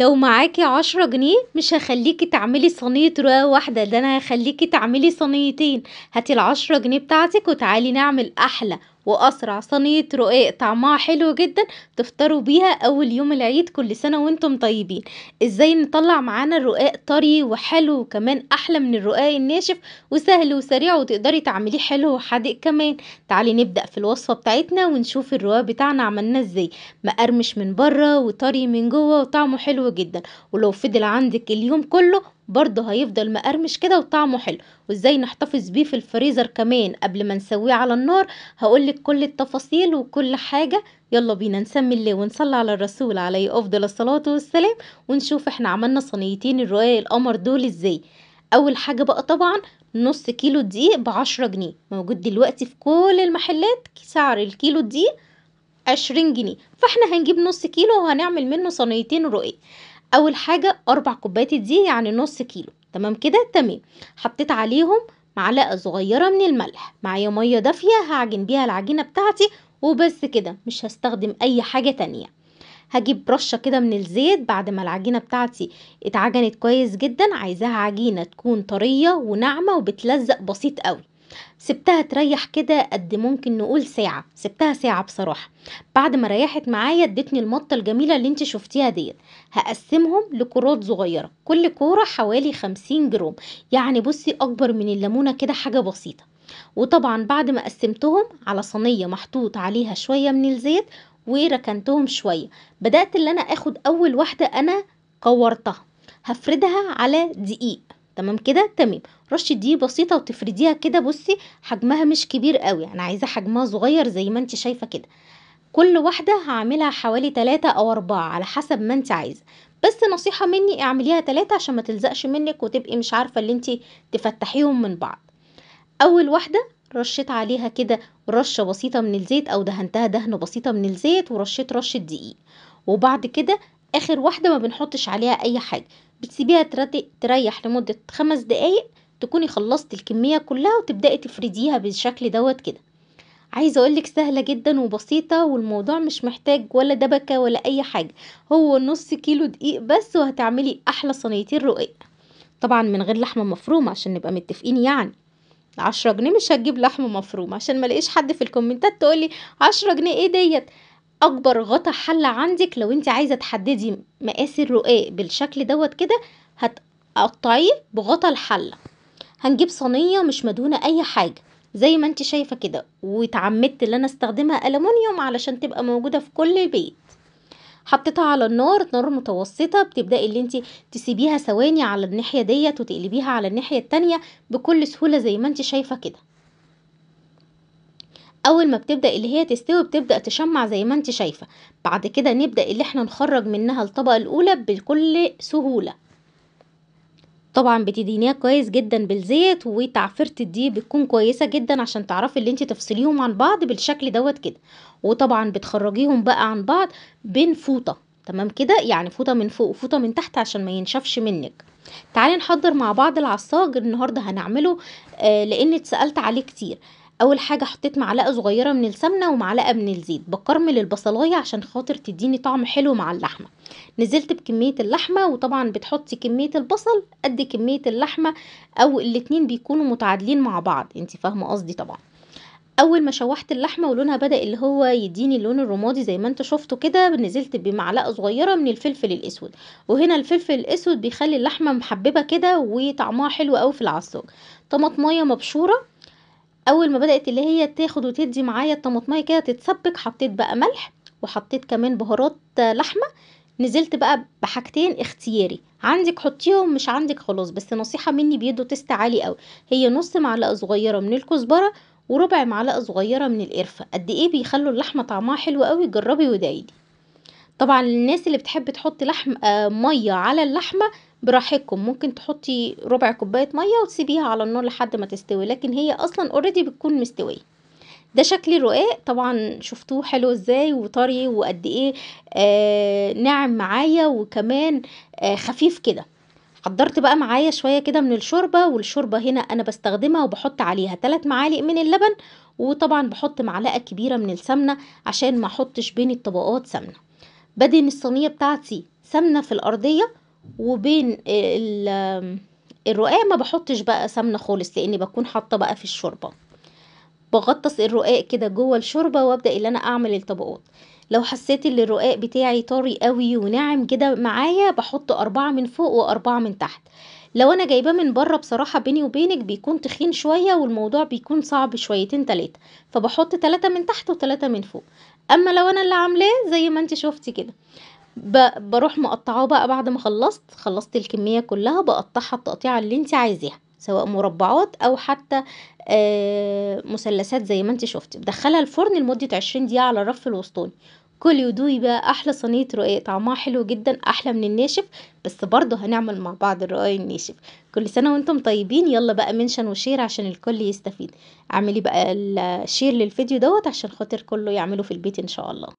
لو معاكي عشرة جنيه مش هخليكي تعملي صينية رواية واحدة، ده أنا هخليكي تعملي صينيتين، هاتي العشرة جنيه بتاعتِك وتعالي نعمل أحلى وأسرع صينية رقاق طعمها حلو جدا تفطروا بيها أول يوم العيد كل سنة وانتم طيبين ازاي نطلع معانا الرقاق طري وحلو وكمان أحلى من الرقاق الناشف وسهل وسريع وتقدري تعمليه حلو وحادق كمان تعالي نبدأ في الوصفة بتاعتنا ونشوف الرقاق بتاعنا عملنا ازاي مقرمش من بره وطري من جوه وطعمه حلو جدا ولو فضل عندك اليوم كله برضه هيفضل مقرمش كده وطعمه حلو وازاي نحتفظ بيه في الفريزر كمان قبل ما نسويه على النار هقولك كل التفاصيل وكل حاجة يلا بينا نسمي الله ونصلي على الرسول عليه أفضل الصلاة والسلام ونشوف احنا عملنا صينيتين الرؤية القمر دول ازاي أول حاجة بقى طبعا نص كيلو دقيق بعشرة جنيه موجود دلوقتي في كل المحلات سعر الكيلو دقيق عشرين جنيه فاحنا هنجيب نص كيلو وهنعمل منه صينيتين رؤية اول حاجه اربع كوبايات دي يعني نص كيلو تمام كده تمام حطيت عليهم معلقه صغيره من الملح معايا ميه دافيه هعجن بيها العجينه بتاعتي وبس كده مش هستخدم اي حاجه تانية هجيب رشه كده من الزيت بعد ما العجينه بتاعتي اتعجنت كويس جدا عايزاها عجينه تكون طريه وناعمه وبتلزق بسيط قوي سبتها تريح كده قد ممكن نقول ساعة سبتها ساعة بصراحة بعد ما ريحت معايا ادتني المطة الجميلة اللي انت شفتيها ديت هقسمهم لكرات صغيرة كل كورة حوالي خمسين جرام يعني بصي اكبر من الليمونة كده حاجة بسيطة وطبعا بعد ما قسمتهم على صينية محطوط عليها شوية من الزيت وركنتهم شوية بدأت اللي انا اخد اول واحدة انا كورتها هفردها على دقيق تمام كده تمام رشه دي بسيطه وتفرديها كده بصي حجمها مش كبير قوي انا عايزه حجمها صغير زي ما انت شايفه كده كل واحده هعملها حوالي تلاتة او اربعة على حسب ما انت عايزه بس نصيحه مني اعمليها تلاتة عشان ما تلزقش منك وتبقي مش عارفه اللي انت تفتحيهم من بعض اول واحده رشيت عليها كده رشه بسيطه من الزيت او دهنتها دهنه بسيطه من الزيت ورشيت رشه دقيق وبعد كده اخر واحده ما بنحطش عليها اي حاجه بتسيبيها ترت- تريح لمدة خمس دقايق تكوني خلصتي الكمية كلها وتبدأي تفرديها بالشكل دوت كده عايزة اقولك سهلة جدا وبسيطة والموضوع مش محتاج ولا دبكة ولا اي حاجة هو نص كيلو دقيق بس وهتعملي احلى صينيتين رقاق طبعا من غير لحمة مفرومة عشان نبقى متفقين يعني عشرة جنيه مش هتجيب لحمة مفرومة عشان ملاقيش حد في الكومنتات تقولي عشرة جنيه ايه ديت اكبر غطا حله عندك لو انت عايزه تحددي مقاس الرقاق بالشكل دوت كده هتقطعيه بغطا الحله هنجيب صينيه مش مدهونه اي حاجه زي ما انت شايفه كده واتعمدت ان انا استخدمها الومنيوم علشان تبقى موجوده في كل البيت حطيتها على النار نار متوسطة بتبدأي اللي انت تسيبيها ثواني على الناحية ديت وتقلبيها على الناحية التانية بكل سهولة زي ما انت شايفة كده اول ما بتبدا اللي هي تستوي بتبدا تشمع زي ما انت شايفه بعد كده نبدا اللي احنا نخرج منها الطبقه الاولى بكل سهوله طبعا بتدينيها كويس جدا بالزيت وتعفيره الديه بتكون كويسه جدا عشان تعرفي اللي انت تفصليهم عن بعض بالشكل دوت كده وطبعا بتخرجيهم بقى عن بعض بين فوطه تمام كده يعني فوطه من فوق وفوطه من تحت عشان ما ينشفش منك تعالي نحضر مع بعض العصاج النهارده هنعمله آه لان اتسالت عليه كتير اول حاجه حطيت معلقه صغيره من السمنه ومعلقه من الزيت بكرمل البصلايه عشان خاطر تديني طعم حلو مع اللحمه نزلت بكميه اللحمه وطبعا بتحطي كميه البصل قد كميه اللحمه او الاتنين بيكونوا متعادلين مع بعض انت فاهمه قصدي طبعا اول ما شوحت اللحمه ولونها بدا اللي هو يديني اللون الرمادي زي ما انتوا شفتوا كده نزلت بمعلقه صغيره من الفلفل الاسود وهنا الفلفل الاسود بيخلي اللحمه محببه كده وطعمها حلو قوي في العصاج طماطميه مبشوره اول ما بدات اللي هي تاخد وتدي معايا الطماطميه كده تتسبك حطيت بقى ملح وحطيت كمان بهارات لحمه نزلت بقى بحاجتين اختياري عندك حطيهم مش عندك خلاص بس نصيحه مني بيدوا تيست عالي قوي هي نص معلقه صغيره من الكزبره وربع معلقه صغيره من القرفه قد ايه بيخلوا اللحمه طعمها حلو قوي جربي ودايلي طبعا الناس اللي بتحب تحط لحم آه ميه على اللحمه براحتكم ممكن تحطي ربع كوبايه ميه وتسيبيها على النار لحد ما تستوي لكن هي اصلا اوريدي بتكون مستويه ده شكل الرقاق طبعا شفتوه حلو ازاي وطري وقد ايه آه ناعم معايا وكمان آه خفيف كده حضرت بقى معايا شويه كده من الشوربه والشوربه هنا انا بستخدمها وبحط عليها 3 معالق من اللبن وطبعا بحط معلقه كبيره من السمنه عشان ما احطش بين الطبقات سمنه بدهن الصينيه بتاعتي سمنه في الارضيه وبين ال الرقاق ما بحطش بقى سمنة خالص لاني بكون حاطة بقى في الشوربة بغطس الرقاق كده جوه الشوربة وابدأ اللي انا اعمل الطبقات لو حسيت ان الرقاق بتاعي طري قوي وناعم كده معايا بحط اربعة من فوق واربعة من تحت لو انا جايباه من بره بصراحة بيني وبينك بيكون تخين شوية والموضوع بيكون صعب شويتين تلاتة فبحط تلاتة من تحت وتلاتة من فوق اما لو انا اللي عاملاه زي ما انت شفتي كده بروح مقطعاه بقى بعد ما خلصت خلصت الكمية كلها بقطعها التقطيعة اللي انت عايزاها سواء مربعات او حتى آه، مثلثات زي ما انت شفتي بدخلها الفرن لمدة عشرين دقيقة على الرف الوسطاني كلي يدوي بقى احلى صينيه رقاق طعمها حلو جدا احلى من الناشف بس برضه هنعمل مع بعض الرقاق الناشف كل سنه وانتم طيبين يلا بقى منشن وشير عشان الكل يستفيد اعملي بقى الشير للفيديو دوت عشان خاطر كله يعمله في البيت ان شاء الله